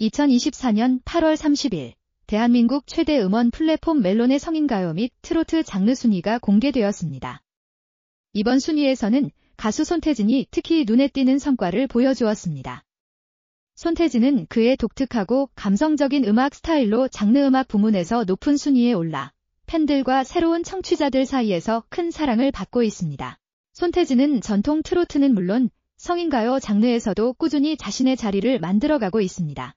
2024년 8월 30일 대한민국 최대 음원 플랫폼 멜론의 성인가요 및 트로트 장르 순위가 공개되었습니다. 이번 순위에서는 가수 손태진이 특히 눈에 띄는 성과를 보여주었습니다. 손태진은 그의 독특하고 감성적인 음악 스타일로 장르 음악 부문에서 높은 순위에 올라 팬들과 새로운 청취자들 사이에서 큰 사랑을 받고 있습니다. 손태진은 전통 트로트는 물론 성인가요 장르에서도 꾸준히 자신의 자리를 만들어가고 있습니다.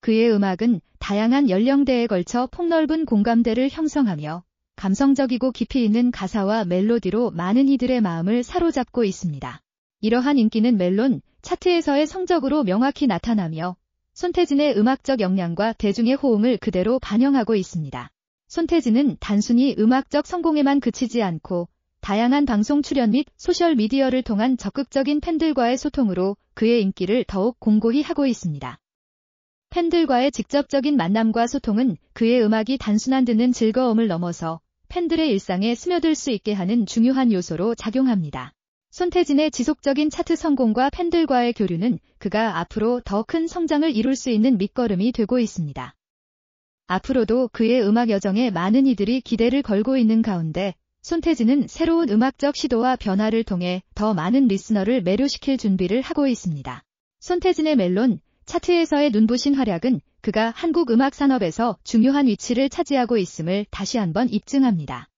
그의 음악은 다양한 연령대에 걸쳐 폭넓은 공감대를 형성하며 감성적이고 깊이 있는 가사와 멜로디로 많은 이들의 마음을 사로잡고 있습니다. 이러한 인기는 멜론 차트에서의 성적으로 명확히 나타나며 손태진의 음악적 역량과 대중의 호응을 그대로 반영하고 있습니다. 손태진은 단순히 음악적 성공에만 그치지 않고 다양한 방송 출연 및 소셜미디어를 통한 적극적인 팬들과의 소통으로 그의 인기를 더욱 공고히 하고 있습니다. 팬들과의 직접적인 만남과 소통은 그의 음악이 단순한 듣는 즐거움을 넘어서 팬들의 일상에 스며들 수 있게 하는 중요한 요소로 작용합니다. 손태진의 지속적인 차트 성공과 팬들과의 교류는 그가 앞으로 더 큰 성장을 이룰 수 있는 밑거름이 되고 있습니다. 앞으로도 그의 음악 여정에 많은 이들이 기대를 걸고 있는 가운데 손태진은 새로운 음악적 시도와 변화를 통해 더 많은 리스너를 매료시킬 준비를 하고 있습니다. 손태진의 멜론 차트에서의 눈부신 활약은 그가 한국 음악 산업에서 중요한 위치를 차지하고 있음을 다시 한번 입증합니다.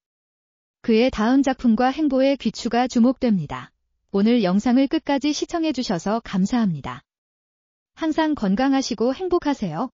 그의 다음 작품과 행보의 귀추가 주목됩니다. 오늘 영상을 끝까지 시청해주셔서 감사합니다. 항상 건강하시고 행복하세요.